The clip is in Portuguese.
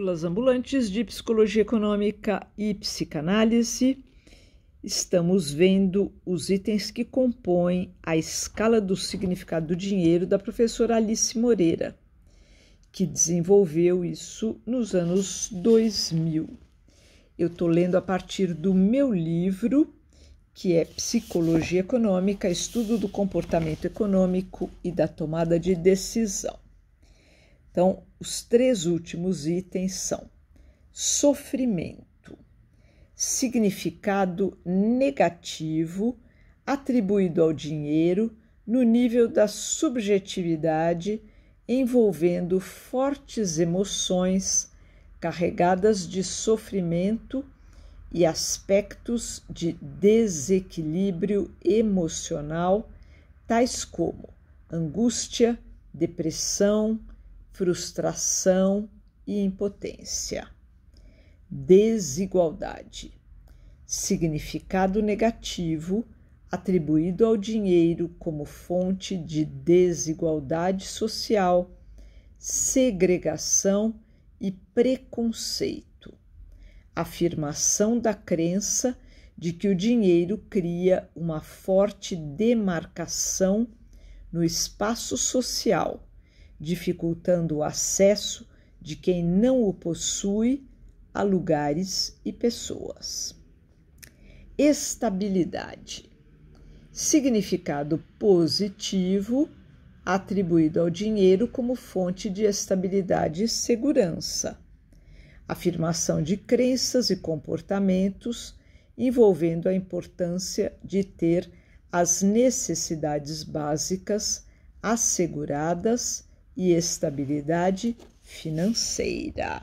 Pílulas Ambulantes de Psicologia Econômica e Psicanálise, estamos vendo os itens que compõem a escala do significado do dinheiro da professora Alice Moreira, que desenvolveu isso nos anos 2000. Eu estou lendo a partir do meu livro, que é Psicologia Econômica, Estudo do Comportamento Econômico e da Tomada de Decisão. Então, os três últimos itens são sofrimento, significado negativo atribuído ao dinheiro no nível da subjetividade, envolvendo fortes emoções carregadas de sofrimento e aspectos de desequilíbrio emocional, tais como angústia, depressão, frustração e impotência. Desigualdade significado negativo atribuído ao dinheiro como fonte de desigualdade social, segregação e preconceito. Afirmação da crença de que o dinheiro cria uma forte demarcação no espaço social dificultando o acesso de quem não o possui a lugares e pessoas. Estabilidade significado positivo atribuído ao dinheiro como fonte de estabilidade e segurança. Afirmação de crenças e comportamentos envolvendo a importância de ter as necessidades básicas asseguradas e estabilidade financeira.